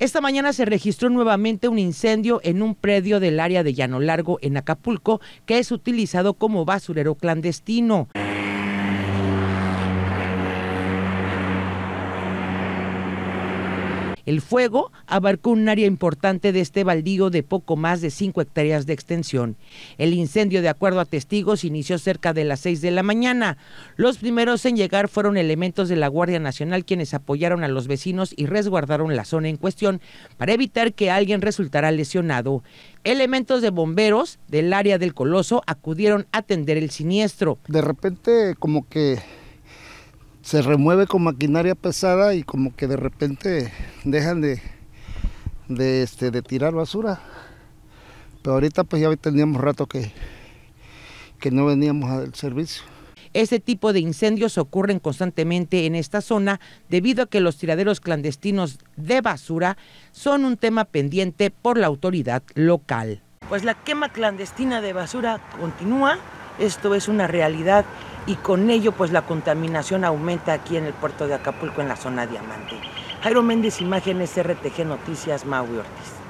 Esta mañana se registró nuevamente un incendio en un predio del área de Llano Largo en Acapulco que es utilizado como basurero clandestino. El fuego abarcó un área importante de este baldío de poco más de 5 hectáreas de extensión. El incendio, de acuerdo a testigos, inició cerca de las 6 de la mañana. Los primeros en llegar fueron elementos de la Guardia Nacional quienes apoyaron a los vecinos y resguardaron la zona en cuestión para evitar que alguien resultara lesionado. Elementos de bomberos del área del Coloso acudieron a atender el siniestro. De repente como que se remueve con maquinaria pesada y como que de repente dejan de, de, este, de tirar basura. Pero ahorita pues ya teníamos rato que, que no veníamos al servicio. Ese tipo de incendios ocurren constantemente en esta zona debido a que los tiraderos clandestinos de basura son un tema pendiente por la autoridad local. Pues la quema clandestina de basura continúa, esto es una realidad y con ello pues la contaminación aumenta aquí en el puerto de Acapulco en la zona Diamante. Jairo Méndez, Imágenes RTG Noticias, Maui Ortiz.